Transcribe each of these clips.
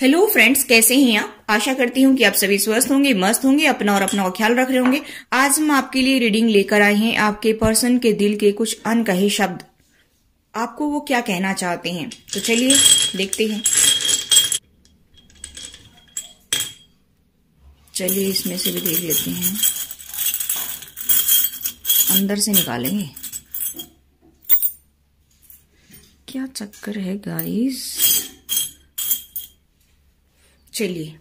hello friends कैसे हैं आप आशा करती हूँ कि आप सभी स्वस्थ होंगे मस्त होंगे अपना और अपना ख्याल रख रहे होंगे आज हम आपके लिए रीडिंग लेकर आए हैं आपके पर्सन के दिल के कुछ अनकहे शब्द आपको वो क्या कहना चाहते हैं तो चलिए देखते हैं चलिए इसमें से भी देख लेते हैं अंदर से निकालेंगे क्या चक्कर है गाइस चलिए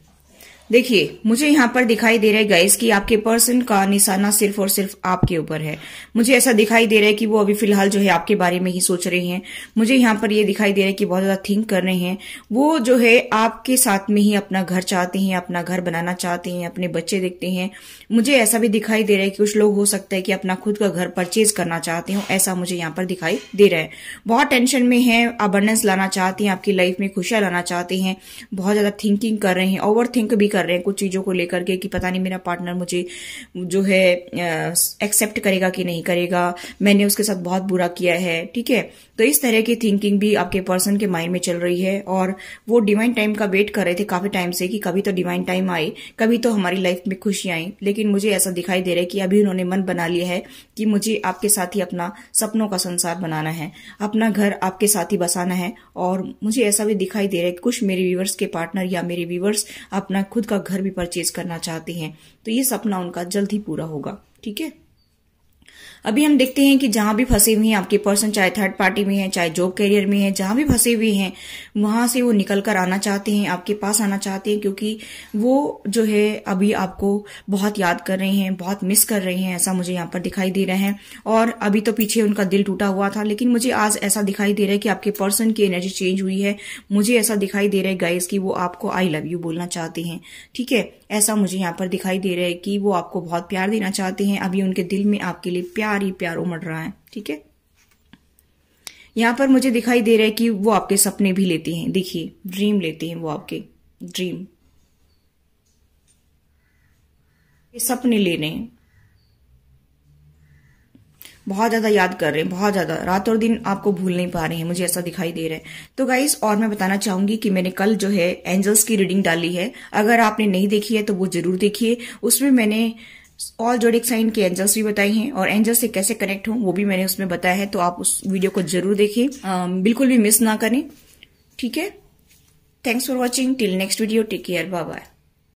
देखिए मुझे यहाँ पर दिखाई दे रहा है गाइस कि आपके पर्सन का निशाना सिर्फ और सिर्फ आपके ऊपर है मुझे ऐसा दिखाई दे रहा है कि वो अभी फिलहाल जो है आपके बारे में ही सोच रहे हैं मुझे यहाँ पर ये दिखाई दे रहा है कि बहुत ज्यादा थिंक कर रहे हैं वो जो है आपके साथ में ही अपना घर चाहते हैं अपना घर बनाना चाहते हैं अपने बच्चे देखते हैं मुझे ऐसा भी दिखाई दे रहा है कि कुछ लोग हो सकता है कि अपना खुद का घर परचेज करना चाहते हो ऐसा मुझे यहाँ पर दिखाई दे रहा है बहुत टेंशन में है अबंडेंस लाना चाहते हैं आपकी लाइफ में खुशियां लाना चाहते हैं बहुत ज्यादा थिंकिंग कर रहे हैं ओवर थिंक भी कर कर रहे हैं कुछ चीज़ों को लेकर के कि पता नहीं मेरा पार्टनर मुझे जो है एक्सेप्ट करेगा कि नहीं करेगा मैंने उसके साथ बहुत बुरा किया है ठीक है तो इस तरह की थिंकिंग भी आपके पर्सन के माइंड में चल रही है और वो डिवाइन टाइम का वेट कर रहे थे काफी टाइम से कि कभी तो डिवाइन टाइम आए कभी तो हमारी लाइफ में खुशी आई लेकिन मुझे ऐसा दिखाई दे रहा है कि अभी उन्होंने मन बना लिया है कि मुझे आपके साथ ही अपना सपनों का संसार बनाना है अपना घर आपके साथ ही बसाना है और मुझे ऐसा भी दिखाई दे रहा है कि कुछ मेरे व्यूवर्स के पार्टनर या मेरे व्यूवर्स अपना खुद का घर भी परचेज करना चाहते हैं तो ये सपना उनका जल्द ही पूरा होगा ठीक है अभी हम देखते हैं कि जहां भी फंसे हुए हैं आपके पर्सन चाहे थर्ड पार्टी में है चाहे जॉब कैरियर में है जहां भी फंसे हुए हैं वहां से वो निकल कर आना चाहते हैं आपके पास आना चाहते हैं क्योंकि वो जो है अभी आपको बहुत याद कर रहे हैं बहुत मिस कर रहे हैं ऐसा मुझे यहाँ पर दिखाई दे रहा है और अभी तो पीछे उनका दिल टूटा हुआ था लेकिन मुझे आज ऐसा दिखाई दे रहा है कि आपके पर्सन की एनर्जी चेंज हुई है मुझे ऐसा दिखाई दे रहा है गाइस की वो आपको आई लव यू बोलना चाहते हैं ठीक है ऐसा मुझे यहाँ पर दिखाई दे रहा है कि वो आपको बहुत प्यार देना चाहते हैं अभी उनके दिल में आपके लिए लिए ही प्यार उमड़ रहा है ठीक है यहां पर मुझे दिखाई दे रहा है कि वो आपके सपने भी लेती हैं देखिए ड्रीम लेती हैं वो आपके ड्रीम ये सपने लेने हैं बहुत ज़्यादा याद कर रहे हैं बहुत ज़्यादा रात और दिन आपको भूल नहीं पा रहे हैं मुझे ऐसा दिखाई दे रहा है तो गाइस और मैं बताना चाहूंगी कि मैंने कल जो है एंजल्स की रीडिंग डाली है अगर आपने नहीं देखी है तो वो जरूर देखिए उसमें मैंने ऑल जोडिक साइन के एंजल्स भी बताई हैं और एंजल्स से कैसे कनेक्ट हो वो भी मैंने उसमें बताया है तो आप उस वीडियो को जरूर देखें बिल्कुल भी मिस ना करें ठीक है thanks for watching till next video take care bye bye